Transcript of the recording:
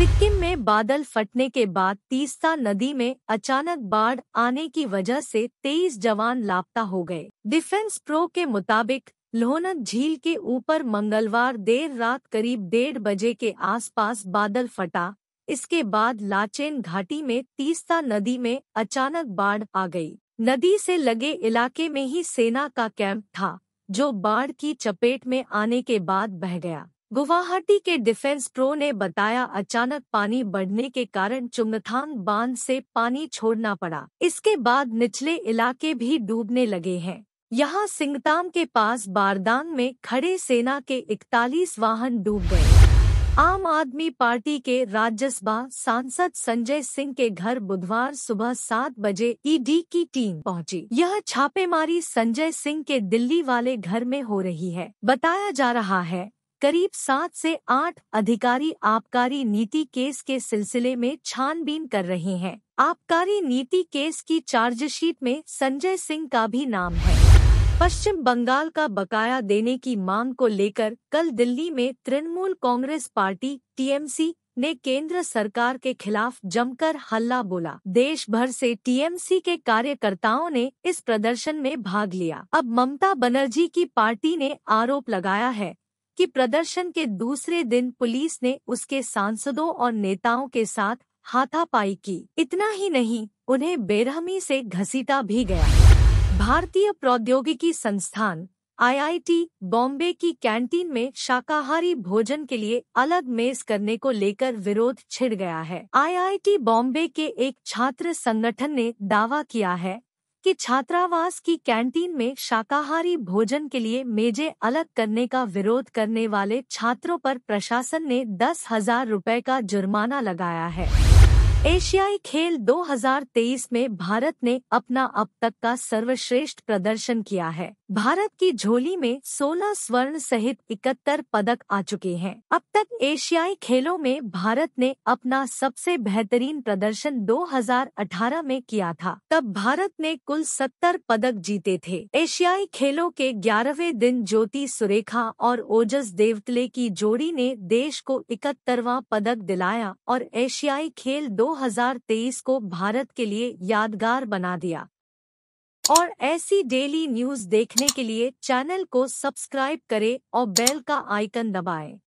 सिक्किम में बादल फटने के बाद तीस्ता नदी में अचानक बाढ़ आने की वजह से तेईस जवान लापता हो गए डिफेंस प्रो के मुताबिक लोहनद झील के ऊपर मंगलवार देर रात करीब डेढ़ बजे के आसपास बादल फटा इसके बाद लाचेन घाटी में तीस्ता नदी में अचानक बाढ़ आ गई नदी से लगे इलाके में ही सेना का कैंप था जो बाढ़ की चपेट में आने के बाद बह गया गुवाहाटी के डिफेंस प्रो ने बताया अचानक पानी बढ़ने के कारण चुंगथांग बांध से पानी छोड़ना पड़ा इसके बाद निचले इलाके भी डूबने लगे हैं यहाँ सिंगताम के पास बारदान में खड़े सेना के 41 वाहन डूब गए आम आदमी पार्टी के राज्यसभा सांसद संजय सिंह के घर बुधवार सुबह सात बजे ईडी की टीम पहुंची। यह छापेमारी संजय सिंह के दिल्ली वाले घर में हो रही है बताया जा रहा है करीब सात से आठ अधिकारी आबकारी नीति केस के सिलसिले में छानबीन कर रहे हैं आबकारी नीति केस की चार्जशीट में संजय सिंह का भी नाम है पश्चिम बंगाल का बकाया देने की मांग को लेकर कल दिल्ली में तृणमूल कांग्रेस पार्टी टीएमसी ने केंद्र सरकार के खिलाफ जमकर हल्ला बोला देश भर से टीएमसी के कार्यकर्ताओं ने इस प्रदर्शन में भाग लिया अब ममता बनर्जी की पार्टी ने आरोप लगाया है कि प्रदर्शन के दूसरे दिन पुलिस ने उसके सांसदों और नेताओं के साथ हाथापाई की इतना ही नहीं उन्हें बेरहमी से घसीटा भी गया भारतीय प्रौद्योगिकी संस्थान आईआईटी बॉम्बे की कैंटीन में शाकाहारी भोजन के लिए अलग मेज करने को लेकर विरोध छिड़ गया है आईआईटी बॉम्बे के एक छात्र संगठन ने दावा किया है कि छात्रावास की कैंटीन में शाकाहारी भोजन के लिए मेजे अलग करने का विरोध करने वाले छात्रों पर प्रशासन ने दस हजार रूपए का जुर्माना लगाया है एशियाई खेल 2023 में भारत ने अपना अब तक का सर्वश्रेष्ठ प्रदर्शन किया है भारत की झोली में 16 स्वर्ण सहित 71 पदक आ चुके हैं अब तक एशियाई खेलों में भारत ने अपना सबसे बेहतरीन प्रदर्शन 2018 में किया था तब भारत ने कुल 70 पदक जीते थे एशियाई खेलों के 11वें दिन ज्योति सुरेखा और ओजस देवतले की जोड़ी ने देश को इकहत्तरवा पदक दिलाया और एशियाई खेल दो 2023 को भारत के लिए यादगार बना दिया और ऐसी डेली न्यूज देखने के लिए चैनल को सब्सक्राइब करें और बेल का आइकन दबाएं।